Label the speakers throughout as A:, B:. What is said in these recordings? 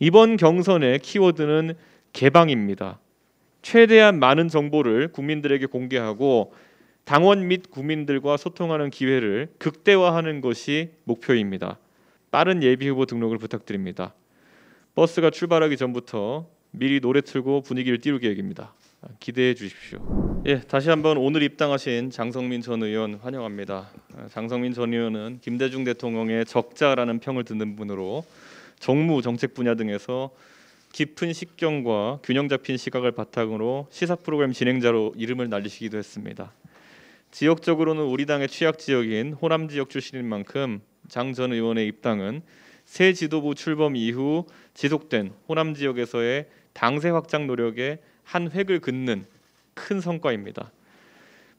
A: 이번 경선의 키워드는 개방입니다. 최대한 많은 정보를 국민들에게 공개하고 당원 및 국민들과 소통하는 기회를 극대화하는 것이 목표입니다. 빠른 예비 후보 등록을 부탁드립니다. 버스가 출발하기 전부터 미리 노래 틀고 분위기를 띄울 계획입니다. 기대해 주십시오. 예, 다시 한번 오늘 입당하신 장성민 전 의원 환영합니다. 장성민 전 의원은 김대중 대통령의 적자라는 평을 듣는 분으로 정무 정책 분야 등에서 깊은 식견과 균형 잡힌 시각을 바탕으로 시사 프로그램 진행자로 이름을 날리시기도 했습니다. 지역적으로는 우리 당의 취약 지역인 호남 지역 출신인 만큼 장 전 의원의 입당은 새 지도부 출범 이후 지속된 호남 지역에서의 당세 확장 노력에 한 획을 긋는 큰 성과입니다.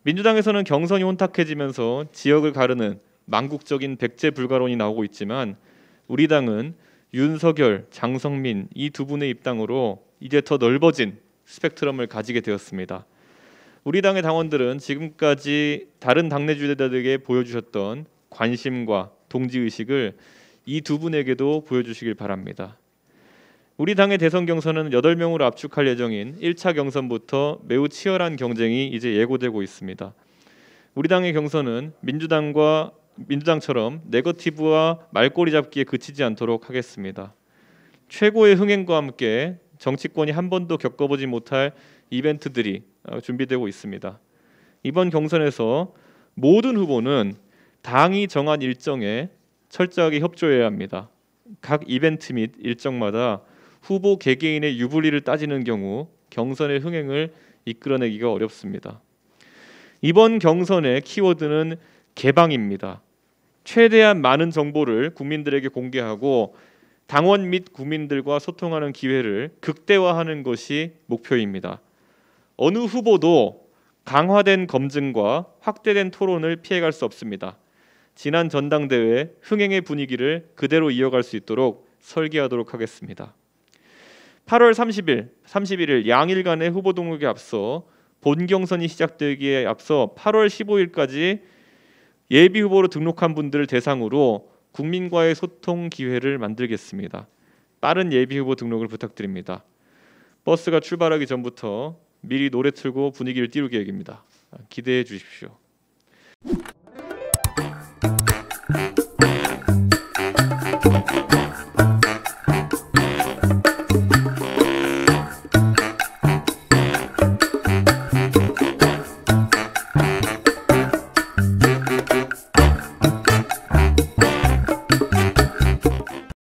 A: 민주당에서는 경선이 혼탁해지면서 지역을 가르는 망국적인 백제 불가론이 나오고 있지만 우리 당은 윤석열, 장성민 이 두 분의 입당으로 이제 더 넓어진 스펙트럼을 가지게 되었습니다. 우리 당의 당원들은 지금까지 다른 당내 주자들에게 보여주셨던 관심과 동지 의식을 이 두 분에게도 보여주시길 바랍니다. 우리 당의 대선 경선은 8명으로 압축할 예정인 1차 경선부터 매우 치열한 경쟁이 이제 예고되고 있습니다. 우리 당의 경선은 민주당과 민주당처럼 네거티브와 말꼬리 잡기에 그치지 않도록 하겠습니다. 최고의 흥행과 함께 정치권이 한 번도 겪어보지 못할 이벤트들이 어, 준비되고 있습니다. 이번 경선에서 모든 후보는 당이 정한 일정에 철저하게 협조해야 합니다. 각 이벤트 및 일정마다 후보 개개인의 유불리를 따지는 경우 경선의 흥행을 이끌어내기가 어렵습니다. 이번 경선의 키워드는 개방입니다. 최대한 많은 정보를 국민들에게 공개하고 당원 및 국민들과 소통하는 기회를 극대화하는 것이 목표입니다. 어느 후보도 강화된 검증과 확대된 토론을 피해갈 수 없습니다. 지난 전당대회 흥행의 분위기를 그대로 이어갈 수 있도록 설계하도록 하겠습니다. 8월 30일, 31일 양일간의 후보 등록에 앞서 본 경선이 시작되기에 앞서 8월 15일까지 예비 후보로 등록한 분들을 대상으로 국민과의 소통 기회를 만들겠습니다. 빠른 예비 후보 등록을 부탁드립니다. 버스가 출발하기 전부터 미리 노래 틀고 분위기를 띄울 계획입니다. 기대해 주십시오.